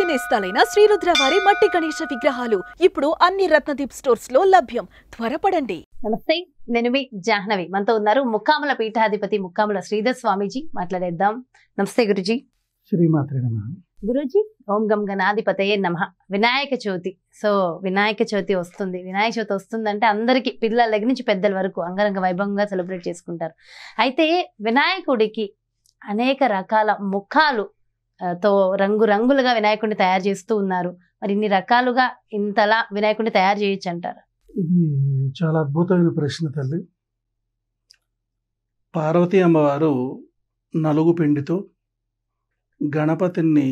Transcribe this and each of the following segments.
భక్తి నేస్తాలైన శ్రీరుద్రవారి మట్టి గణేష విగ్రహాలు ఇప్పుడు అన్ని రత్నదీప్ స్టోర్స్ లో లభ్యం త్వరపడండి నమస్తే నేను మీ జాహ్నవి మనతో ఉన్నారు ముక్కాముల పీఠాధిపతి ముక్కాముల శ్రీధర్ స్వామీజీ మాట్లాడేద్దాం నమస్తే గురుజీ శ్రీమాత్రే గురుజీ ఓం గం గణాధిపతయే నమ వినాయక చవితి సో వినాయక చవితి వస్తుంది వినాయక చవితి వస్తుందంటే అందరికీ పిల్లల దగ్గర నుంచి పెద్దల వరకు అంగరంగ వైభవంగా సెలబ్రేట్ చేసుకుంటారు అయితే వినాయకుడికి అనేక రకాల ముఖాలు తో రంగురంగులుగా వినాయకుడిని తయారు చేస్తూ ఉన్నారు మరి ఇన్ని రకాలుగా ఇంతలా వినాయకుడిని తయారు చేయొచ్చు అంటారు ఇది చాలా అద్భుతమైన ప్రశ్న తల్లి పార్వతి అమ్మవారు నలుగు పిండితో గణపతిని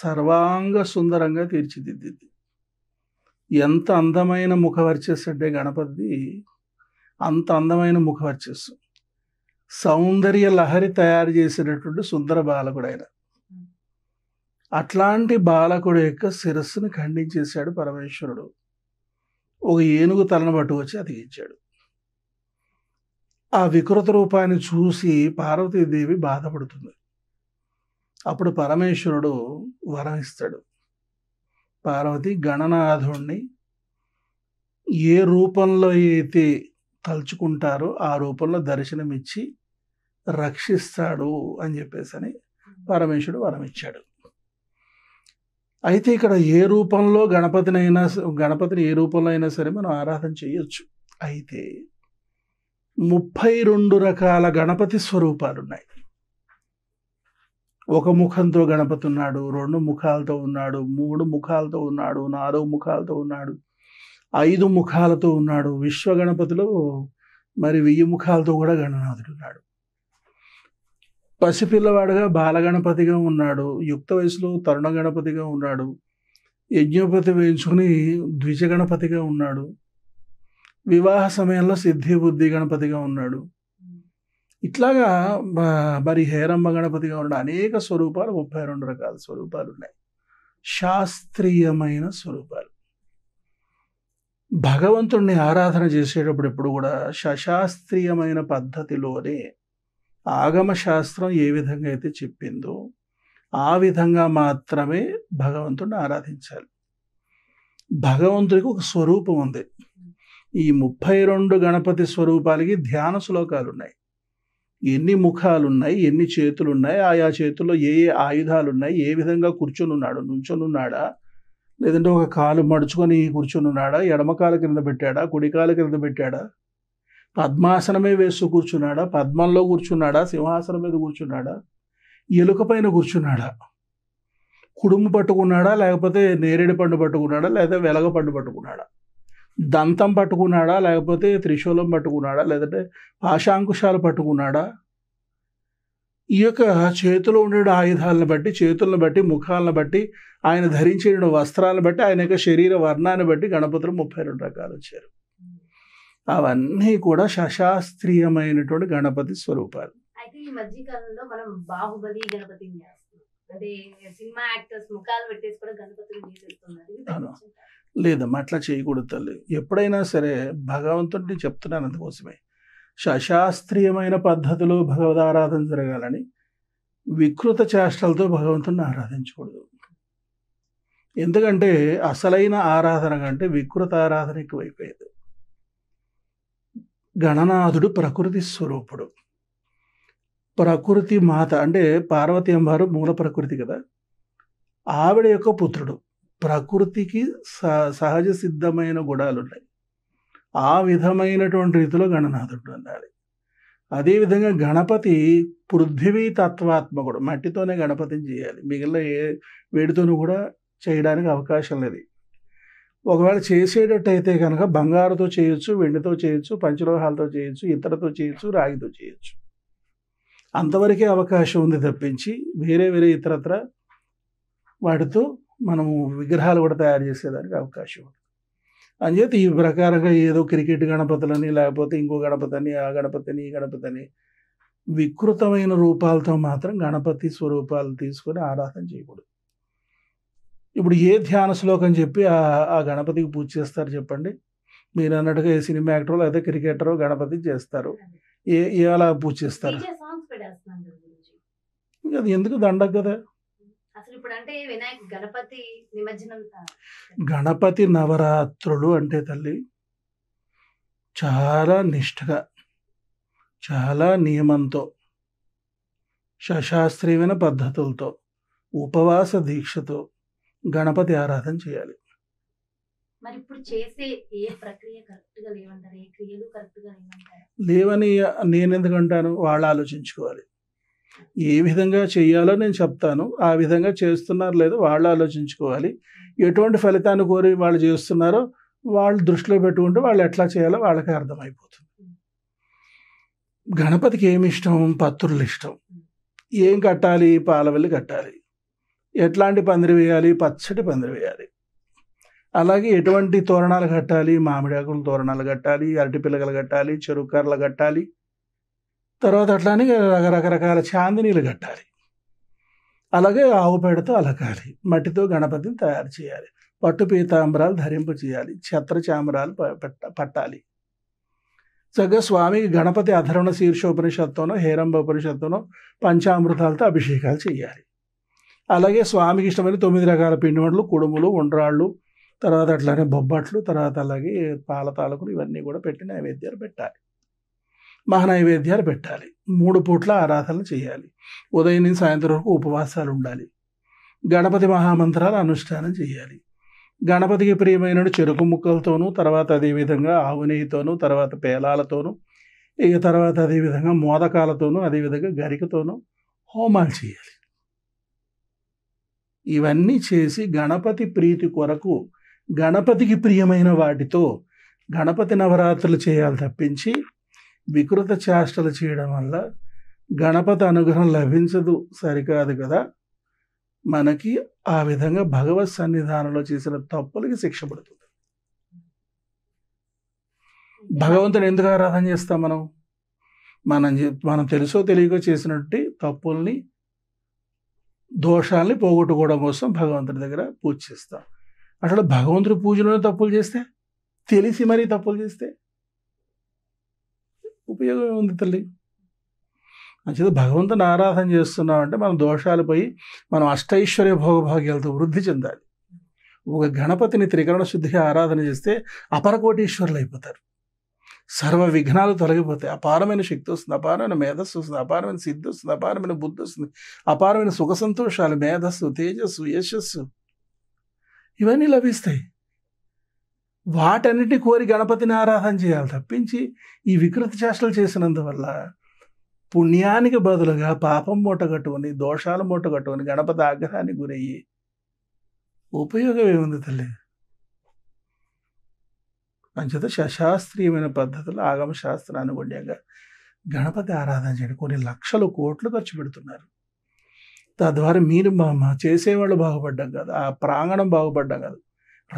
సర్వాంగ సుందరంగా తీర్చిదిద్ది ఎంత అందమైన ముఖ వర్చస్సు అంటే గణపతి అంత అందమైన ముఖ వర్చస్సు సౌందర్య లహరి తయారు చేసినటువంటి సుందర బాలకుడు ఆయన అట్లాంటి బాలకుడు యొక్క శిరస్సును ఖండించేశాడు పరమేశ్వరుడు ఒక ఏనుగు తలను పట్టుకొచ్చి అతికించాడు ఆ వికృత రూపాన్ని చూసి పార్వతీదేవి బాధపడుతుంది అప్పుడు పరమేశ్వరుడు వరం ఇస్తాడు పార్వతి గణనాథుణ్ణి ఏ రూపంలో అయితే తలుచుకుంటారో ఆ రూపంలో దర్శనమిచ్చి రక్షిస్తాడు అని చెప్పేసి అని పరమేశ్వరుడు వరం ఇచ్చాడు అయితే ఇక్కడ ఏ రూపంలో గణపతినైనా గణపతిని ఏ రూపంలో అయినా సరే మనం ఆరాధన చేయొచ్చు అయితే ముప్పై రెండు రకాల గణపతి స్వరూపాలు ఉన్నాయి ఒక ముఖంతో గణపతి ఉన్నాడు రెండు ముఖాలతో ఉన్నాడు మూడు ముఖాలతో ఉన్నాడు నాలుగు ముఖాలతో ఉన్నాడు ఐదు ముఖాలతో ఉన్నాడు విశ్వ గణపతిలో మరి వెయ్యి ముఖాలతో కూడా గణనాథుడు ఉన్నాడు పసిపిల్లవాడుగా బాలగణపతిగా ఉన్నాడు యుక్త వయసులో తరుణ గణపతిగా ఉన్నాడు యజ్ఞోపతి వేయించుకుని ద్విజగణపతిగా ఉన్నాడు వివాహ సమయంలో సిద్ధి బుద్ధి గణపతిగా ఉన్నాడు ఇట్లాగా మరి హేరమ్మ గణపతిగా ఉన్న అనేక స్వరూపాలు ముప్పై రెండు రకాల స్వరూపాలు ఉన్నాయి శాస్త్రీయమైన స్వరూపాలు భగవంతుణ్ణి ఆరాధన చేసేటప్పుడు ఎప్పుడు కూడా సశాస్త్రీయమైన పద్ధతిలోనే ఆగమశాస్త్రం ఏ విధంగా అయితే చెప్పిందో ఆ విధంగా మాత్రమే భగవంతుడిని ఆరాధించాలి భగవంతుడికి ఒక స్వరూపం ఉంది ఈ ముప్పై రెండు గణపతి స్వరూపాలకి ధ్యాన శ్లోకాలు ఉన్నాయి ఎన్ని ముఖాలు ఉన్నాయి ఎన్ని చేతులు ఉన్నాయి ఆయా చేతుల్లో ఏ ఏ ఆయుధాలు ఉన్నాయి ఏ విధంగా కూర్చొనున్నాడు నుంచొనున్నాడా లేదంటే ఒక కాలు మడుచుకొని కూర్చొనున్నాడా ఎడమకాల క్రింద పెట్టాడా కుడికాల క్రింద పెట్టాడా పద్మాసనమే వేస్తూ కూర్చున్నాడా పద్మంలో కూర్చున్నాడా సింహాసనం మీద కూర్చున్నాడా ఎలుక పైన కూర్చున్నాడా కుడుము పట్టుకున్నాడా లేకపోతే నేరేడు పండు పట్టుకున్నాడా లేదా వెలగ పండు పట్టుకున్నాడా దంతం పట్టుకున్నాడా లేకపోతే త్రిశూలం పట్టుకున్నాడా లేదంటే పాశాంకుశాలు పట్టుకున్నాడా ఈ యొక్క చేతిలో ఉండే ఆయుధాలను బట్టి చేతులను బట్టి ముఖాలను బట్టి ఆయన ధరించిన వస్త్రాలను బట్టి ఆయన యొక్క శరీర వర్ణాన్ని బట్టి గణపతులు ముప్పై రెండు రకాలు వచ్చారు అవన్నీ కూడా శశాస్త్రీయమైనటువంటి గణపతి స్వరూపాలు లేదమ్మా అట్లా చేయకూడదు తల్లి ఎప్పుడైనా సరే భగవంతుడిని చెప్తున్నాను అందుకోసమే శశాస్త్రీయమైన పద్ధతిలో భగవద్ ఆరాధన జరగాలని వికృత చేష్టలతో భగవంతుడిని ఆరాధించకూడదు ఎందుకంటే అసలైన ఆరాధన కంటే వికృత ఆరాధన ఎక్కువైపోయేది గణనాథుడు ప్రకృతి స్వరూపుడు ప్రకృతి మాత అంటే పార్వతి అంబారు మూల ప్రకృతి కదా ఆవిడ యొక్క పుత్రుడు ప్రకృతికి సహజ సిద్ధమైన గుణాలు ఉన్నాయి ఆ విధమైనటువంటి రీతిలో గణనాథుడు అన్నాడు అదేవిధంగా గణపతి పృథ్వీ తత్వాత్మకుడు మట్టితోనే గణపతిని చేయాలి మిగిలిన ఏ వేడితోనూ కూడా చేయడానికి అవకాశం లేదు ఒకవేళ చేసేటట్టయితే కనుక బంగారుతో చేయొచ్చు వెండితో చేయొచ్చు పంచలోహాలతో చేయొచ్చు ఇతరతో చేయొచ్చు రాగితో చేయొచ్చు అంతవరకే అవకాశం ఉంది తప్పించి వేరే వేరే ఇతరత్ర వాటితో మనము విగ్రహాలు కూడా తయారు చేసేదానికి అవకాశం ఉంది అంచేత ఈ ప్రకారంగా ఏదో క్రికెట్ గణపతులని లేకపోతే ఇంకో గణపతిని ఆ గణపతిని ఈ గణపతిని వికృతమైన రూపాలతో మాత్రం గణపతి స్వరూపాలు తీసుకొని ఆరాధన చేయకూడదు ఇప్పుడు ఏ ధ్యాన శ్లోకం చెప్పి ఆ గణపతికి పూజ చేస్తారు చెప్పండి మీరు అన్నట్టుగా ఏ సినిమా యాక్టర్ లేదా క్రికెటర్ గణపతి చేస్తారు ఏ అలా పూజ చేస్తారు అది ఎందుకు దండగ కదా గణపతి నవరాత్రులు అంటే తల్లి చాలా నిష్ఠగా చాలా నియమంతో శాస్త్రీయమైన పద్ధతులతో ఉపవాస దీక్షతో గణపతి ఆరాధన చేయాలి మరి ఇప్పుడు చేసే ఏ ప్రక్రియ కరెక్ట్గా లేవంటారు ఏ క్రియలు కరెక్ట్గా లేవంటారు లేవని నేను ఎందుకంటాను వాళ్ళు ఆలోచించుకోవాలి ఏ విధంగా చేయాలో నేను చెప్తాను ఆ విధంగా చేస్తున్నారు లేదో వాళ్ళు ఆలోచించుకోవాలి ఎటువంటి ఫలితాన్ని కోరి వాళ్ళు చేస్తున్నారో వాళ్ళు దృష్టిలో పెట్టుకుంటే వాళ్ళు ఎట్లా చేయాలో వాళ్ళకే అర్థమైపోతుంది గణపతికి ఏమి ఇష్టం పత్రులు ఇష్టం ఏం కట్టాలి పాలవెల్లి కట్టాలి ఎట్లాంటి పందిరి వేయాలి పచ్చటి పందిరి వేయాలి అలాగే ఎటువంటి తోరణాలు కట్టాలి మామిడాకుల తోరణాలు కట్టాలి అరటి పిల్లకలు కట్టాలి కర్రలు కట్టాలి తర్వాత అట్లానే రకరకరకాల చాందినీలు కట్టాలి అలాగే ఆవు పేడతో అలకాలి మట్టితో గణపతిని తయారు చేయాలి పట్టు పీతాంబరాలు ధరింపు చేయాలి ఛత్ర చామరాలు పట్టాలి చక్కగా స్వామికి గణపతి అధరణ శీర్షోపనిషత్తునో హేరంబ ఉపనిషత్తునో పంచామృతాలతో అభిషేకాలు చేయాలి అలాగే స్వామికి ఇష్టమైన తొమ్మిది రకాల పిండి వంటలు కుడుములు ఉండ్రాళ్ళు తర్వాత అట్లానే బొబ్బట్లు తర్వాత అలాగే పాల తాలకులు ఇవన్నీ కూడా పెట్టి నైవేద్యాలు పెట్టాలి మహానైవేద్యాలు పెట్టాలి మూడు పూట్ల ఆరాధనలు చేయాలి ఉదయం నుంచి సాయంత్రం వరకు ఉపవాసాలు ఉండాలి గణపతి మహామంత్రాలు అనుష్ఠానం చేయాలి గణపతికి ప్రియమైన చెరుకు ముక్కలతోనూ తర్వాత అదేవిధంగా ఆవు నెయ్యితోనూ తర్వాత పేలాలతోనూ ఇక తర్వాత అదేవిధంగా మోదకాలతోనూ అదేవిధంగా గరికతోనూ హోమాలు చేయాలి ఇవన్నీ చేసి గణపతి ప్రీతి కొరకు గణపతికి ప్రియమైన వాటితో గణపతి నవరాత్రులు చేయాలి తప్పించి వికృత చేష్టలు చేయడం వల్ల గణపతి అనుగ్రహం లభించదు సరికాదు కదా మనకి ఆ విధంగా భగవత్ సన్నిధానంలో చేసిన తప్పులకి శిక్ష పడుతుంది భగవంతుని ఎందుకు ఆరాధన చేస్తాం మనం మనం మనం తెలుసో తెలియకో చేసినట్టు తప్పుల్ని దోషాలని పోగొట్టుకోవడం కోసం భగవంతుడి దగ్గర పూజ చేస్తాం అట్లా భగవంతుడి పూజలోనే తప్పులు చేస్తే తెలిసి మరీ తప్పులు చేస్తే ఉపయోగం ఉంది తల్లి అంచేత భగవంతుని ఆరాధన చేస్తున్నాం అంటే మన దోషాలు పోయి మనం అష్టైశ్వర్య భోగభాగ్యాలతో వృద్ధి చెందాలి ఒక గణపతిని త్రికరణ శుద్ధిగా ఆరాధన చేస్తే అపరకోటీశ్వరులు అయిపోతారు సర్వ విఘ్నాలు తొలగిపోతాయి అపారమైన శక్తి వస్తుంది అపారమైన మేధస్సు వస్తుంది అపారమైన సిద్ధి వస్తుంది అపారమైన బుద్ధి వస్తుంది అపారమైన సుఖ సంతోషాలు మేధస్సు తేజస్సు యశస్సు ఇవన్నీ లభిస్తాయి వాటన్నిటిని కోరి గణపతిని ఆరాధన చేయాలి తప్పించి ఈ వికృతి చేష్టలు చేసినందువల్ల పుణ్యానికి బదులుగా పాపం మూటగట్టుకొని దోషాలు మూటగట్టుకొని గణపతి ఆగ్రహానికి గురయ్యి ఉపయోగం ఏముంది తల్లి అంచేత శాస్త్రీయమైన పద్ధతిలో ఆగమ శాస్త్రానుగుణ్యంగా గణపతి ఆరాధన చేయండి కొన్ని లక్షలు కోట్లు ఖర్చు పెడుతున్నారు తద్వారా మీరు మా చేసేవాళ్ళు బాగుపడ్డాం కదా ఆ ప్రాంగణం బాగుపడ్డాం కదా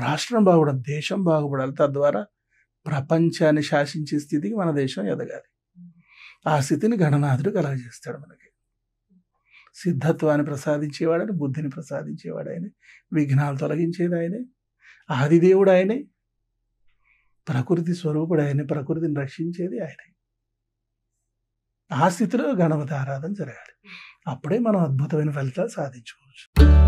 రాష్ట్రం బాగుపడదు దేశం బాగుపడాలి తద్వారా ప్రపంచాన్ని శాసించే స్థితికి మన దేశం ఎదగాలి ఆ స్థితిని గణనాథుడు కలగజేస్తాడు మనకి సిద్ధత్వాన్ని ప్రసాదించేవాడని బుద్ధిని ప్రసాదించేవాడు ఆయన విఘ్నాలు తొలగించేది ఆయనే ఆదిదేవుడు ఆయనే ప్రకృతి స్వరూపుడు ఆయనే ప్రకృతిని రక్షించేది ఆయనే ఆ స్థితిలో గణపతి ఆరాధన జరగాలి అప్పుడే మనం అద్భుతమైన ఫలితాలు సాధించుకోవచ్చు